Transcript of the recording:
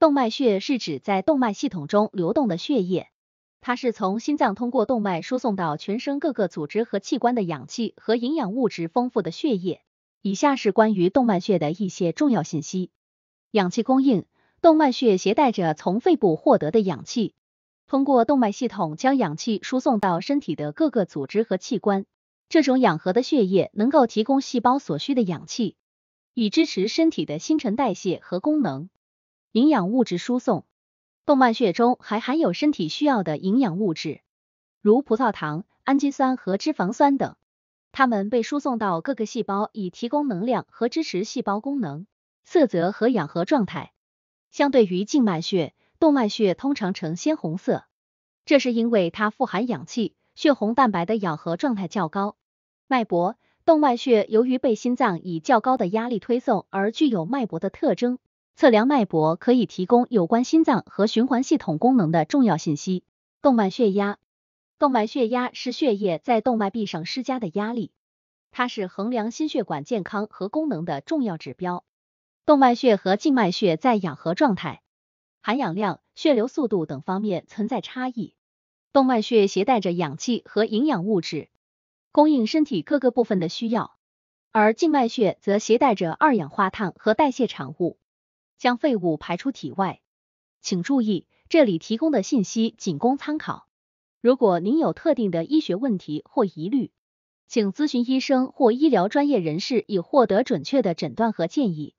动脉血是指在动脉系统中流动的血液，它是从心脏通过动脉输送到全身各个组织和器官的氧气和营养物质丰富的血液。以下是关于动脉血的一些重要信息：氧气供应，动脉血携带着从肺部获得的氧气，通过动脉系统将氧气输送到身体的各个组织和器官。这种氧合的血液能够提供细胞所需的氧气，以支持身体的新陈代谢和功能。营养物质输送，动脉血中还含有身体需要的营养物质，如葡萄糖、氨基酸和脂肪酸等。它们被输送到各个细胞，以提供能量和支持细胞功能、色泽和氧合状态。相对于静脉血，动脉血通常呈鲜红色，这是因为它富含氧气，血红蛋白的氧合状态较高。脉搏，动脉血由于被心脏以较高的压力推送，而具有脉搏的特征。测量脉搏可以提供有关心脏和循环系统功能的重要信息。动脉血压，动脉血压是血液在动脉壁上施加的压力，它是衡量心血管健康和功能的重要指标。动脉血和静脉血在氧合状态、含氧量、血流速度等方面存在差异。动脉血携带着氧气和营养物质，供应身体各个部分的需要，而静脉血则携带着二氧化碳和代谢产物。将废物排出体外。请注意，这里提供的信息仅供参考。如果您有特定的医学问题或疑虑，请咨询医生或医疗专业人士以获得准确的诊断和建议。